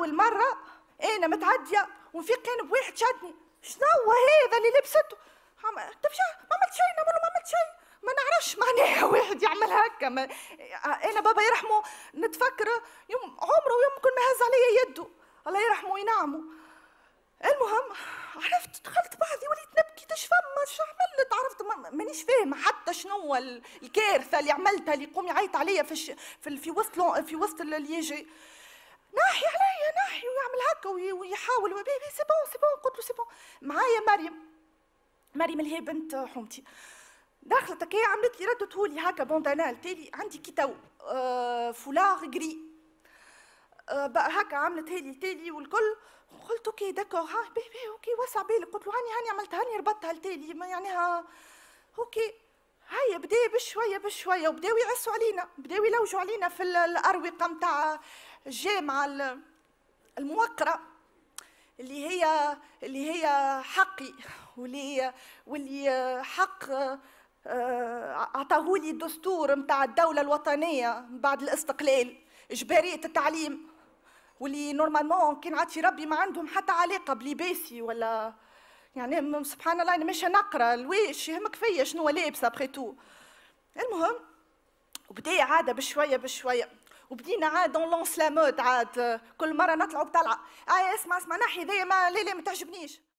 اول مره انا متعديه ونفيق كان بواحد شدني شنو هذا اللي لبسته تفشى طيب ما عملت شيء انا ما عملت شيء ما نعرفش معناها واحد يعمل هكا ما انا بابا يرحمه نتفكر يوم عمره كل ما هز عليا يده الله يرحمه وينعمه المهم عرفت دخلت بعضي وليت نبكي تش طيب فما شو عملت عرفت مانيش فاهمه حتى شنو الكارثه اللي عملتها اللي يقوم يعيط عليا في في وسط في وسط اللي يجي ناحية ينحي ويعمل هكا ويحاول وبيبي سي بون سي بون قلت له سي بون معايا مريم مريم اللي هي بنت حومتي دخلت هكا عملت لي ردته لي هكا بوندانال تالي عندي كي تو آه، فولار غري آه، بقى هكا عملت هالي تالي والكل قلت اوكي داكور ها بي بي اوكي وسع بالك قلت له هاني هاني عملتها هاني ربطتها لتالي معناها اوكي هيا بدا بشويه بشويه وبداو يعسوا علينا بداو يلوجوا علينا في الاروقه نتاع الجامعه الموقره اللي هي اللي هي حقي واللي واللي حق آه، عطاهولي الدستور نتاع الدولة الوطنية بعد الاستقلال إجبارية التعليم واللي نورمالمون كان عاد ربي ما عندهم حتى علاقة بلباسي ولا يعني سبحان الله أنا مش نقرا الويش يهمك فيا شنو لابسة بخيتو المهم وبدا عادة بشوية بشوية وبدينا عاد اون لونس لا مود عاد كل مره نطلعوا بطلعه اي آه، اسمع اسمع نحي ذي ما لا لا ما تعجبنيش